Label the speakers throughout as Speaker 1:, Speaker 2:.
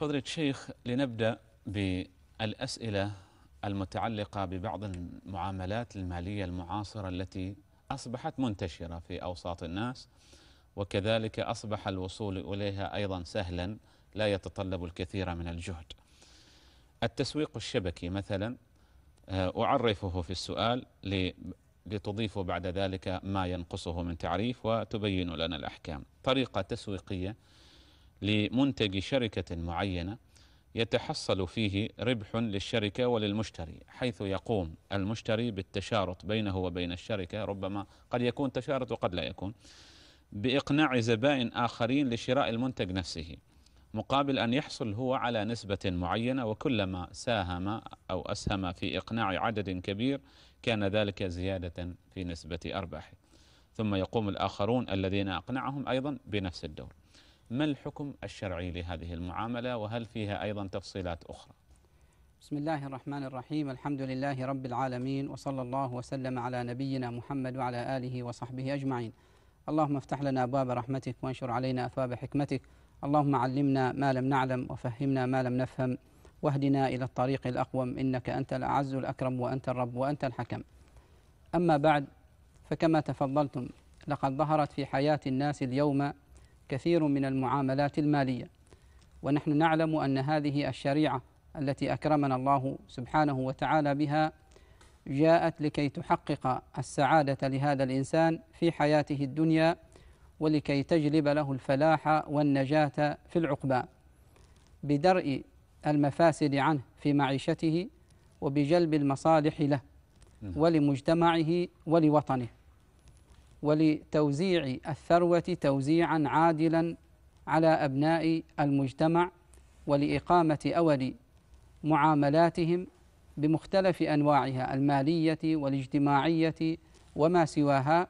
Speaker 1: فضل الشيخ لنبدأ بالأسئلة المتعلقة ببعض المعاملات المالية المعاصرة التي أصبحت منتشرة في أوساط الناس وكذلك أصبح الوصول إليها أيضا سهلا لا يتطلب الكثير من الجهد التسويق الشبكي مثلا آه، أعرفه في السؤال لتضيف بعد ذلك ما ينقصه من تعريف وتبين لنا الأحكام طريقة تسويقية لمنتج شركة معينة يتحصل فيه ربح للشركة وللمشتري حيث يقوم المشتري بالتشارط بينه وبين الشركة ربما قد يكون تشارط وقد لا يكون بإقناع زبائن آخرين لشراء المنتج نفسه مقابل أن يحصل هو على نسبة معينة وكلما ساهم أو أسهم في إقناع عدد كبير كان ذلك زيادة في نسبة أرباحه ثم يقوم الآخرون الذين أقنعهم أيضا بنفس الدور ما الحكم الشرعي لهذه المعاملة وهل فيها أيضا تفصيلات أخرى
Speaker 2: بسم الله الرحمن الرحيم الحمد لله رب العالمين وصلى الله وسلم على نبينا محمد وعلى آله وصحبه أجمعين اللهم افتح لنا أبواب رحمتك وانشر علينا أثواب حكمتك اللهم علمنا ما لم نعلم وفهمنا ما لم نفهم واهدنا إلى الطريق الأقوم إنك أنت الأعز الأكرم وأنت الرب وأنت الحكم أما بعد فكما تفضلتم لقد ظهرت في حياة الناس اليوم كثير من المعاملات المالية ونحن نعلم أن هذه الشريعة التي أكرمنا الله سبحانه وتعالى بها جاءت لكي تحقق السعادة لهذا الإنسان في حياته الدنيا ولكي تجلب له الفلاح والنجاة في العقبى بدرء المفاسد عنه في معيشته وبجلب المصالح له ولمجتمعه ولوطنه ولتوزيع الثروة توزيعا عادلا على أبناء المجتمع ولإقامة أول معاملاتهم بمختلف أنواعها المالية والاجتماعية وما سواها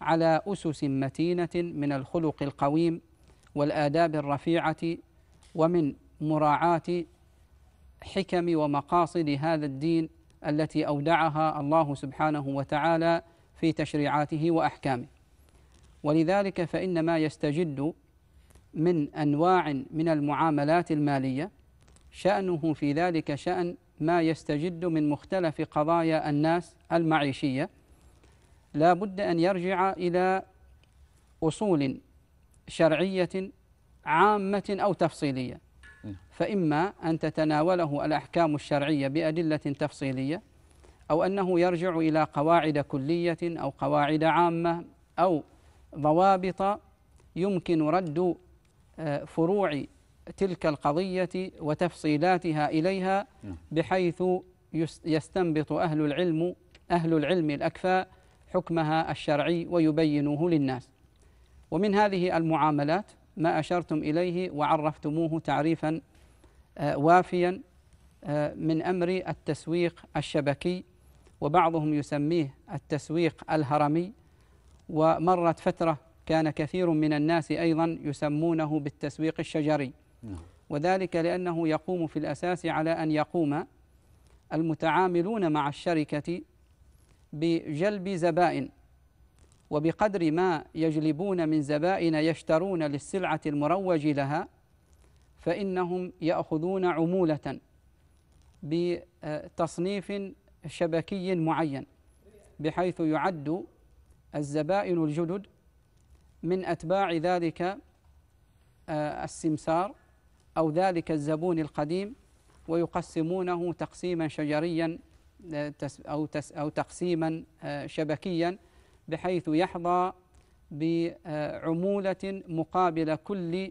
Speaker 2: على أسس متينة من الخلق القويم والآداب الرفيعة ومن مراعاة حكم ومقاصد هذا الدين التي أودعها الله سبحانه وتعالى في تشريعاته واحكامه ولذلك فان ما يستجد من انواع من المعاملات الماليه شانه في ذلك شان ما يستجد من مختلف قضايا الناس المعيشيه لا بد ان يرجع الى اصول شرعيه عامه او تفصيليه نعم. فاما ان تتناوله الاحكام الشرعيه بادله تفصيليه أو أنه يرجع إلى قواعد كلية أو قواعد عامة أو ضوابط يمكن رد آه، فروع تلك القضية وتفصيلاتها إليها نعم. بحيث يستنبط أهل العلم أهل العلم الأكفاء حكمها الشرعي ويبينوه للناس ومن هذه المعاملات ما أشرتم إليه وعرفتموه تعريفا آه، وافيا آه، من أمر التسويق الشبكي وبعضهم يسميه التسويق الهرمي ومرت فترة كان كثير من الناس أيضا يسمونه بالتسويق الشجري نعم. وذلك لأنه يقوم في الأساس على أن يقوم المتعاملون مع الشركة بجلب زبائن وبقدر ما يجلبون من زبائن يشترون للسلعة المروج لها فإنهم يأخذون عمولة بتصنيف شبكي معين بحيث يعد الزبائن الجدد من أتباع ذلك آه، السمسار أو ذلك الزبون القديم ويقسمونه تقسيما شجريا آه، أو أو تقسيما آه، شبكيا بحيث يحظى بعمولة مقابل كل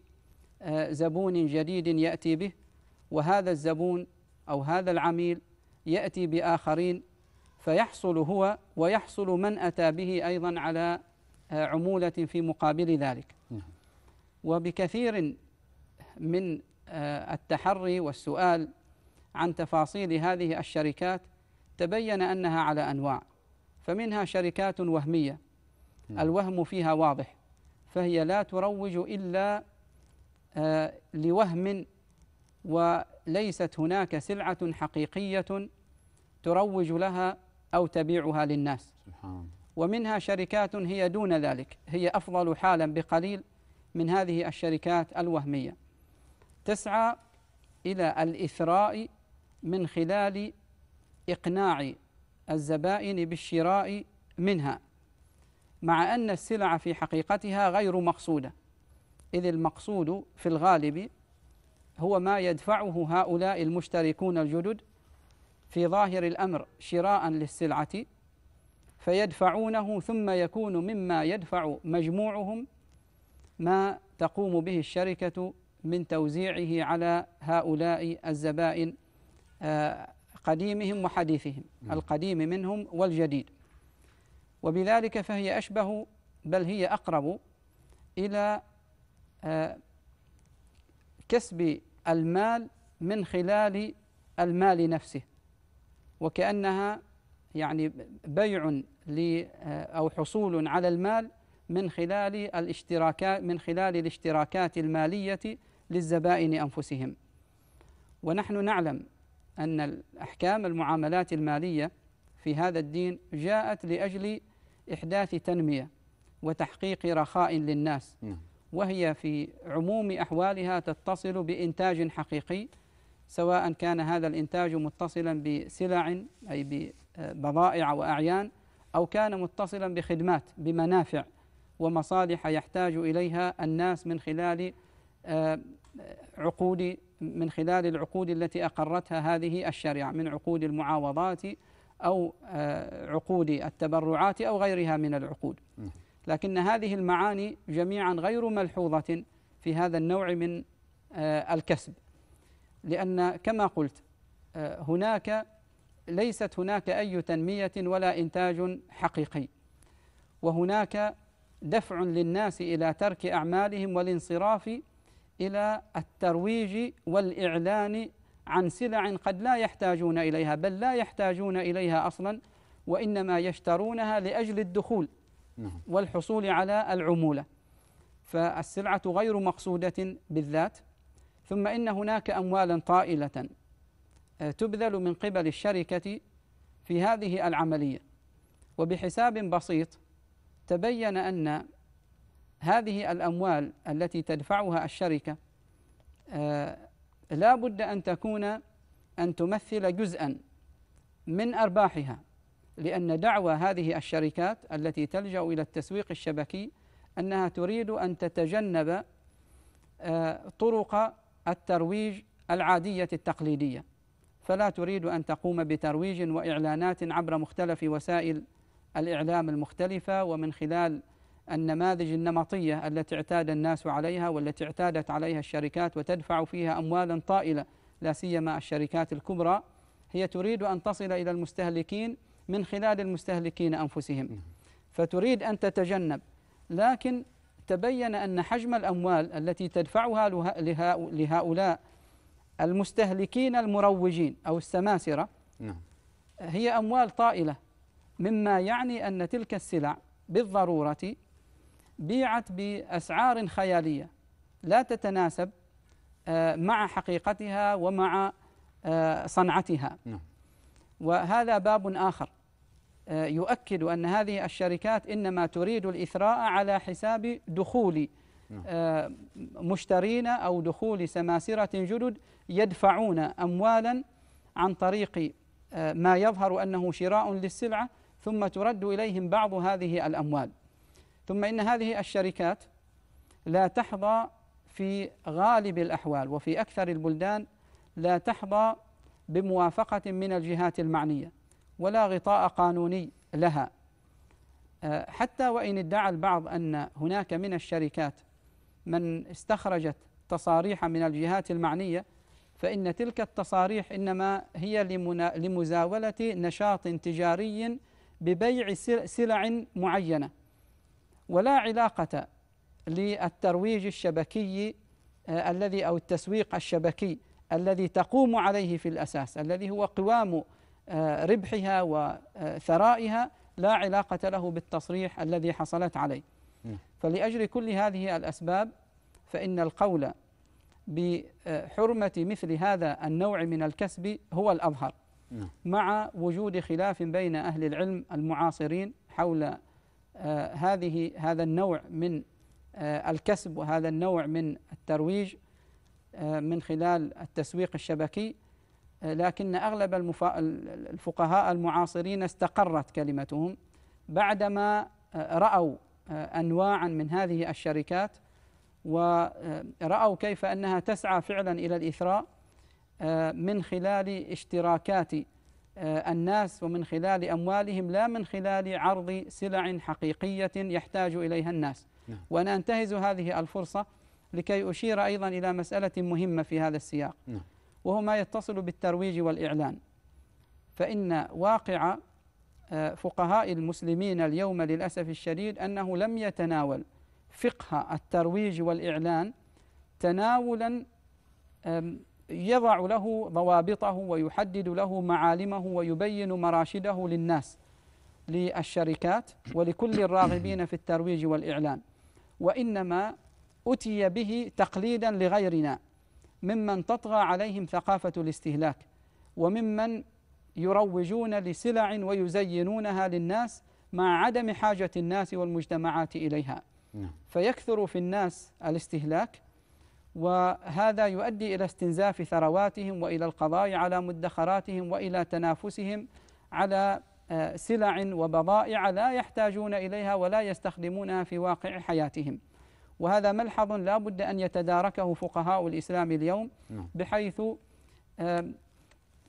Speaker 2: زبون جديد يأتي به وهذا الزبون أو هذا العميل يأتي بآخرين فيحصل هو ويحصل من أتى به أيضا على آه، عمولة في مقابل ذلك نعم. وبكثير من آه، التحري والسؤال عن تفاصيل هذه الشركات تبين أنها على أنواع فمنها شركات وهمية نعم. الوهم فيها واضح فهي لا تروج إلا آه، لوهم وليست هناك سلعة حقيقية تروج لها أو تبيعها للناس سبحان ومنها شركات هي دون ذلك هي أفضل حالا بقليل من هذه الشركات الوهمية تسعى إلى الإثراء من خلال إقناع الزبائن بالشراء منها مع أن السلع في حقيقتها غير مقصودة إذ المقصود في الغالب هو ما يدفعه هؤلاء المشتركون الجدد في ظاهر الأمر شراء للسلعة فيدفعونه ثم يكون مما يدفع مجموعهم ما تقوم به الشركة من توزيعه على هؤلاء الزبائن آه، قديمهم وحديثهم القديم منهم والجديد وبذلك فهي أشبه بل هي أقرب إلى آه، كسب المال من خلال المال نفسه وكأنها يعني بيع أو حصول على المال من خلال الاشتراكات من خلال الاشتراكات المالية للزبائن أنفسهم ونحن نعلم أن الأحكام المعاملات المالية في هذا الدين جاءت لأجل إحداث تنمية وتحقيق رخاء للناس نعم. وهي في عموم أحوالها تتصل بإنتاج حقيقي سواء كان هذا الإنتاج متصلا بسلع أي ببضائع وأعيان أو كان متصلا بخدمات بمنافع ومصالح يحتاج إليها الناس من خلال آه، عقود من خلال العقود التي أقرتها هذه الشريعة من عقود المعاوضات أو آه، عقود التبرعات أو غيرها من العقود لكن هذه المعاني جميعا غير ملحوظة في هذا النوع من آه، الكسب لأن كما قلت آه، هناك ليست هناك أي تنمية ولا إنتاج حقيقي وهناك دفع للناس إلى ترك أعمالهم والانصراف إلى الترويج والإعلان عن سلع قد لا يحتاجون إليها بل لا يحتاجون إليها أصلا وإنما يشترونها لأجل الدخول نعم. والحصول على العمولة فالسلعة غير مقصودة بالذات ثم إن هناك أموالا طائلة آه، تبذل من قبل الشركة في هذه العملية وبحساب بسيط تبين أن هذه الأموال التي تدفعها الشركة آه، لا بد أن تكون أن تمثل جزءا من أرباحها لأن دعوى هذه الشركات التي تلجأ إلى التسويق الشبكي أنها تريد أن تتجنب آه، طرق الترويج العادية التقليدية فلا تريد أن تقوم بترويج وإعلانات عبر مختلف وسائل الإعلام المختلفة ومن خلال النماذج النمطية التي اعتاد الناس عليها والتي اعتادت عليها الشركات وتدفع فيها أموالا طائلة لا سيما الشركات الكبرى هي تريد أن تصل إلى المستهلكين من خلال المستهلكين أنفسهم فتريد أن تتجنب لكن تبين أن حجم الأموال التي تدفعها لهؤلاء المستهلكين المروجين أو السماسرة نعم. هي أموال طائلة مما يعني أن تلك السلع بالضرورة بيعت بأسعار خيالية لا تتناسب آه، مع حقيقتها ومع آه، صنعتها نعم. وهذا باب آخر آه، يؤكد أن هذه الشركات إنما تريد الإثراء على حساب دخول نعم. آه، مشترين أو دخول سماسرة جدد يدفعون أموالا عن طريق آه، ما يظهر أنه شراء للسلعة ثم ترد إليهم بعض هذه الأموال ثم إن هذه الشركات لا تحظى في غالب الأحوال وفي أكثر البلدان لا تحظى بموافقة من الجهات المعنية ولا غطاء قانوني لها آه، حتى وإن ادعى البعض أن هناك من الشركات من استخرجت تصاريح من الجهات المعنية فإن تلك التصاريح إنما هي لمزاولة نشاط تجاري ببيع سلع معينة ولا علاقة للترويج الشبكي آه، الذي أو التسويق الشبكي الذي تقوم عليه في الأساس الذي هو قوام ربحها وثرائها لا علاقة له بالتصريح الذي حصلت عليه فلأجل كل هذه الأسباب فإن القول بحرمة مثل هذا النوع من الكسب هو الأظهر مع وجود خلاف بين أهل العلم المعاصرين حول آه، هذه هذا النوع من آه، الكسب وهذا النوع من الترويج آه، من خلال التسويق الشبكي لكن أغلب الفقهاء المعاصرين استقرت كلمتهم بعدما آه، رأوا آه، أنواعا من هذه الشركات ورأوا آه، كيف أنها تسعى فعلا إلى الإثراء من خلال اشتراكات الناس ومن خلال أموالهم لا من خلال عرض سلع حقيقية يحتاج إليها الناس نعم. وأنا أنتهز هذه الفرصة لكي أشير أيضا إلى مسألة مهمة في هذا السياق نعم. وهو ما يتصل بالترويج والإعلان فإن واقع آه، فقهاء المسلمين اليوم للأسف الشديد أنه لم يتناول فقه الترويج والإعلان تناولا يضع له ضوابطه ويحدد له معالمه ويبين مراشده للناس للشركات ولكل الراغبين في الترويج والإعلان وإنما أتي به تقليدا لغيرنا ممن تطغى عليهم ثقافة الاستهلاك وممن يروجون لسلع ويزينونها للناس مع عدم حاجة الناس والمجتمعات إليها نعم. فيكثر في الناس الاستهلاك وهذا يؤدي إلى استنزاف ثرواتهم وإلى القضاء على مدخراتهم وإلى تنافسهم على آه، سلع وبضائع لا يحتاجون إليها ولا يستخدمونها في واقع حياتهم وهذا ملحظ لا بد أن يتداركه فقهاء الإسلام اليوم نعم. بحيث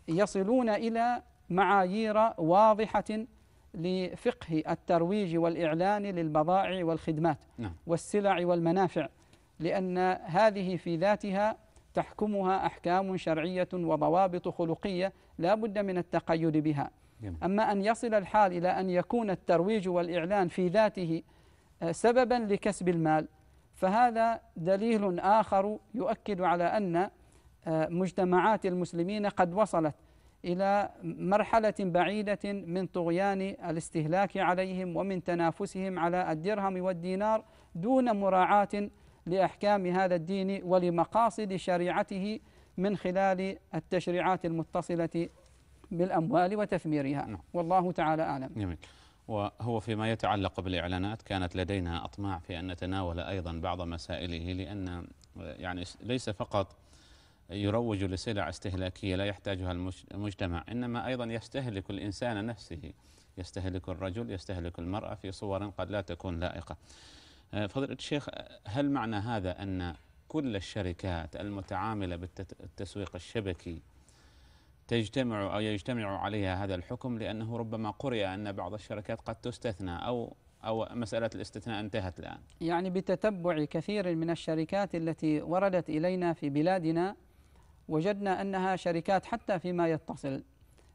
Speaker 2: يصلون إلى معايير واضحة لفقه الترويج والإعلان للبضائع والخدمات نعم. والسلع والمنافع لأن هذه في ذاتها تحكمها أحكام شرعية وضوابط خلقية لا بد من التقيد بها أما أن يصل الحال إلى أن يكون الترويج والإعلان في ذاته آه، سببا لكسب المال فهذا دليل آخر يؤكد على أن آه، مجتمعات المسلمين قد وصلت إلى مرحلة بعيدة من طغيان الاستهلاك عليهم ومن تنافسهم على الدرهم والدينار دون مراعاة لأحكام هذا الدين ولمقاصد شريعته من خلال التشريعات المتصلة بالأموال وتثميرها نعم. والله تعالى أعلم
Speaker 1: جميل. وهو فيما يتعلق بالإعلانات كانت لدينا أطماع في أن نتناول أيضا بعض مسائله لأن يعني ليس فقط يروج لسلع استهلاكية لا يحتاجها المجتمع إنما أيضا يستهلك الإنسان نفسه يستهلك الرجل يستهلك المرأة في صور قد لا تكون لائقة فضيلة الشيخ هل معنى هذا أن كل الشركات المتعاملة بالتسويق الشبكي تجتمع أو يجتمع عليها هذا الحكم لأنه ربما قرئ أن بعض الشركات قد تستثنى أو أو مسألة الاستثناء انتهت الآن
Speaker 2: يعني بتتبع كثير من الشركات التي وردت إلينا في بلادنا وجدنا أنها شركات حتى فيما يتصل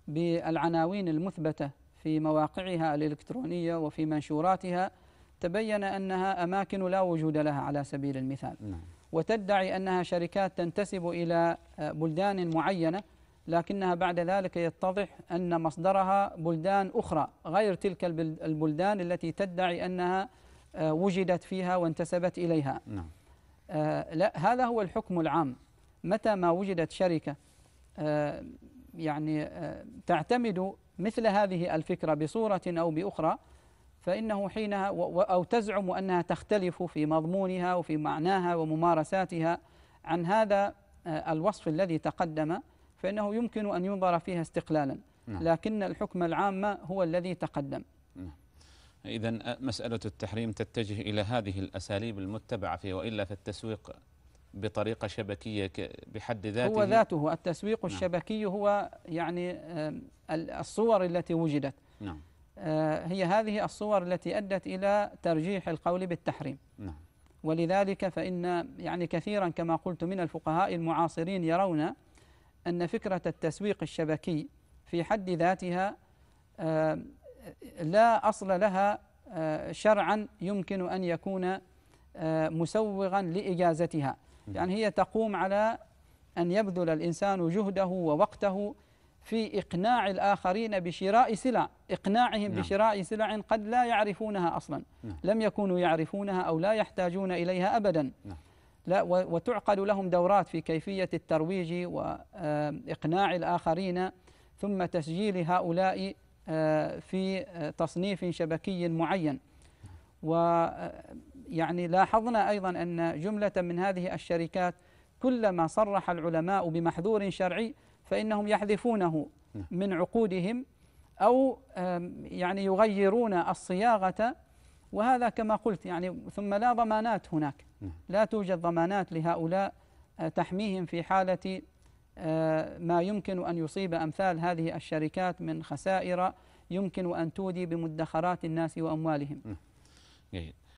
Speaker 2: بالعناوين المثبتة في مواقعها الإلكترونية وفي منشوراتها تبين أنها أماكن لا وجود لها على سبيل المثال نعم. وتدعي أنها شركات تنتسب إلى بلدان معينة لكنها بعد ذلك يتضح أن مصدرها بلدان أخرى غير تلك البلدان التي تدعي أنها آه، وجدت فيها وانتسبت إليها نعم. آه، لا هذا هو الحكم العام متى ما وجدت شركة آه، يعني تعتمد مثل هذه الفكرة بصورة أو بأخرى فإنه حينها أو تزعم أنها تختلف في مضمونها وفي معناها وممارساتها عن هذا الوصف الذي تقدم فإنه يمكن أن ينظر فيها استقلالا نعم. لكن الحكم العام هو الذي تقدم
Speaker 1: نعم. إذا مسألة التحريم تتجه إلى هذه الأساليب المتبعة فيه وإلا فالتسويق بطريقة شبكية بحد ذاته هو ذاته
Speaker 2: التسويق نعم. الشبكي هو يعني الصور التي وجدت نعم. آه، هي هذه الصور التي أدت إلى ترجيح القول بالتحريم نعم. ولذلك فإن يعني كثيرا كما قلت من الفقهاء المعاصرين يرون أن فكرة التسويق الشبكي في حد ذاتها آه، لا أصل لها آه، شرعا يمكن أن يكون آه، مسوغا لإجازتها يعني هي تقوم على أن يبذل الإنسان جهده ووقته في إقناع الآخرين بشراء سلع إقناعهم نعم. بشراء سلع قد لا يعرفونها أصلا نعم. لم يكونوا يعرفونها أو لا يحتاجون إليها أبدا نعم. لا وتعقد لهم دورات في كيفية الترويج وإقناع آه، الآخرين ثم تسجيل هؤلاء آه، في تصنيف شبكي معين ويعني آه، لاحظنا أيضا أن جملة من هذه الشركات كلما صرح العلماء بمحذور شرعي فإنهم يحذفونه من عقودهم أو يعني يغيرون الصياغة وهذا كما قلت يعني ثم لا ضمانات هناك لا توجد ضمانات لهؤلاء آه، تحميهم في حالة آه، ما يمكن أن يصيب أمثال هذه الشركات من خسائر يمكن أن تودي بمدخرات الناس وأموالهم
Speaker 1: جيد